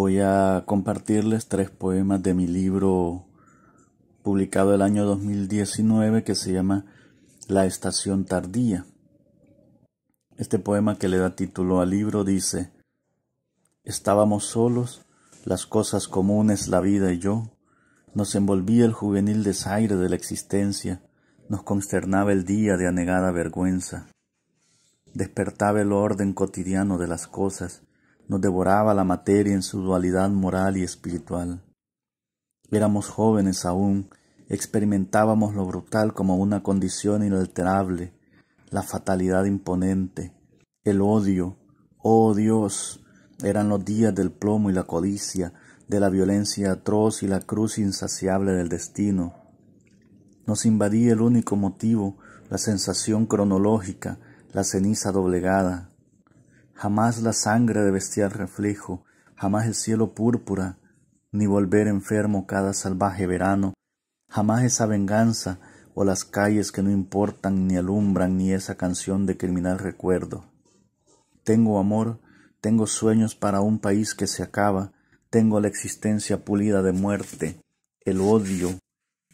voy a compartirles tres poemas de mi libro publicado el año 2019 que se llama La estación tardía. Este poema que le da título al libro dice Estábamos solos, las cosas comunes, la vida y yo. Nos envolvía el juvenil desaire de la existencia, nos consternaba el día de anegada vergüenza. Despertaba el orden cotidiano de las cosas, nos devoraba la materia en su dualidad moral y espiritual. Éramos jóvenes aún, experimentábamos lo brutal como una condición inalterable, la fatalidad imponente, el odio, oh Dios, eran los días del plomo y la codicia, de la violencia atroz y la cruz insaciable del destino. Nos invadía el único motivo, la sensación cronológica, la ceniza doblegada, jamás la sangre de bestial reflejo, jamás el cielo púrpura, ni volver enfermo cada salvaje verano, jamás esa venganza o las calles que no importan ni alumbran ni esa canción de criminal recuerdo. Tengo amor, tengo sueños para un país que se acaba, tengo la existencia pulida de muerte, el odio,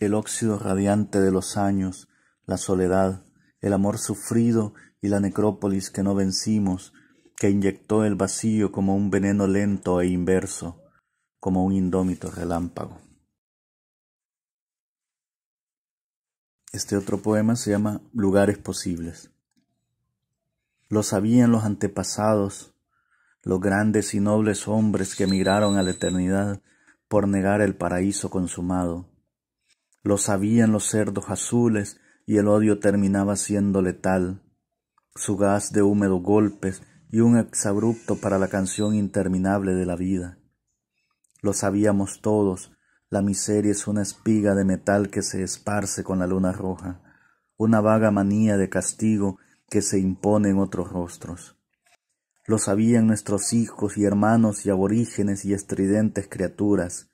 el óxido radiante de los años, la soledad, el amor sufrido y la necrópolis que no vencimos, que inyectó el vacío como un veneno lento e inverso, como un indómito relámpago. Este otro poema se llama Lugares posibles. Lo sabían los antepasados, los grandes y nobles hombres que emigraron a la eternidad por negar el paraíso consumado. Lo sabían los cerdos azules y el odio terminaba siendo letal. Su gas de húmedos golpes y un exabrupto para la canción interminable de la vida. Lo sabíamos todos, la miseria es una espiga de metal que se esparce con la luna roja, una vaga manía de castigo que se impone en otros rostros. Lo sabían nuestros hijos y hermanos y aborígenes y estridentes criaturas,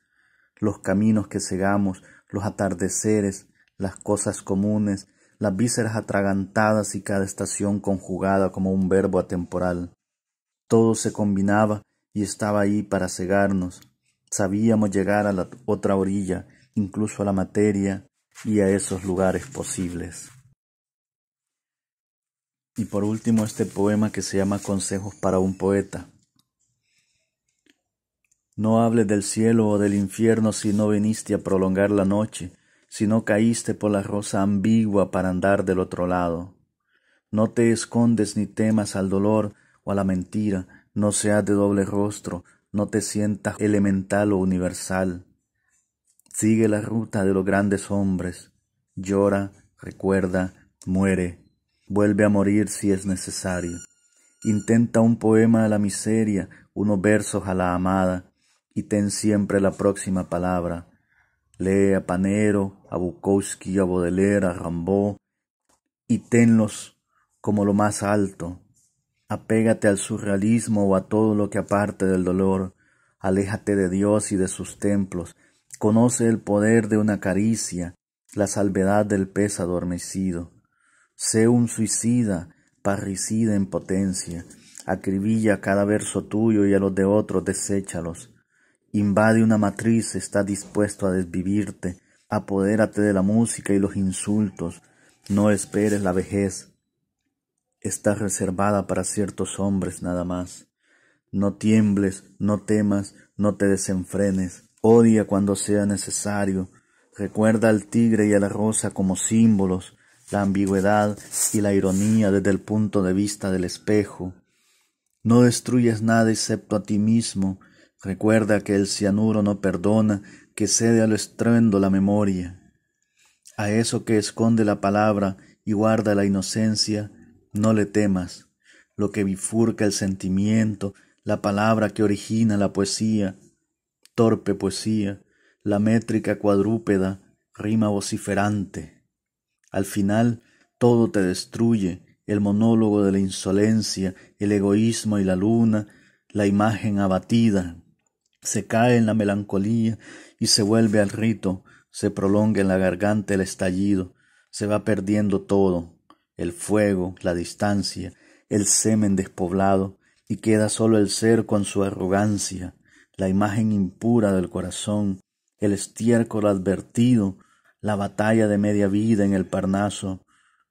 los caminos que cegamos, los atardeceres, las cosas comunes, las vísceras atragantadas y cada estación conjugada como un verbo atemporal. Todo se combinaba y estaba ahí para cegarnos. Sabíamos llegar a la otra orilla, incluso a la materia y a esos lugares posibles. Y por último este poema que se llama Consejos para un poeta. No hables del cielo o del infierno si no viniste a prolongar la noche, si no caíste por la rosa ambigua para andar del otro lado. No te escondes ni temas al dolor o a la mentira, no seas de doble rostro, no te sientas elemental o universal. Sigue la ruta de los grandes hombres, llora, recuerda, muere, vuelve a morir si es necesario. Intenta un poema a la miseria, unos versos a la amada, y ten siempre la próxima palabra, Lee a Panero, a Bukowski, a Baudelaire, a Rambaud, y tenlos como lo más alto. Apégate al surrealismo o a todo lo que aparte del dolor. Aléjate de Dios y de sus templos. Conoce el poder de una caricia, la salvedad del pez adormecido. Sé un suicida, parricida en potencia. Acribilla cada verso tuyo y a los de otros deséchalos. Invade una matriz, está dispuesto a desvivirte. Apodérate de la música y los insultos. No esperes la vejez. Está reservada para ciertos hombres nada más. No tiembles, no temas, no te desenfrenes. Odia cuando sea necesario. Recuerda al tigre y a la rosa como símbolos, la ambigüedad y la ironía desde el punto de vista del espejo. No destruyes nada excepto a ti mismo Recuerda que el cianuro no perdona, que cede al estruendo la memoria. A eso que esconde la palabra y guarda la inocencia, no le temas. Lo que bifurca el sentimiento, la palabra que origina la poesía, torpe poesía, la métrica cuadrúpeda, rima vociferante. Al final todo te destruye, el monólogo de la insolencia, el egoísmo y la luna, la imagen abatida, se cae en la melancolía y se vuelve al rito, se prolonga en la garganta el estallido, se va perdiendo todo, el fuego, la distancia, el semen despoblado, y queda solo el ser con su arrogancia, la imagen impura del corazón, el estiércol advertido, la batalla de media vida en el Parnaso,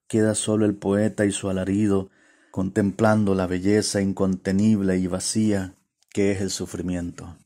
queda solo el poeta y su alarido, contemplando la belleza incontenible y vacía que es el sufrimiento.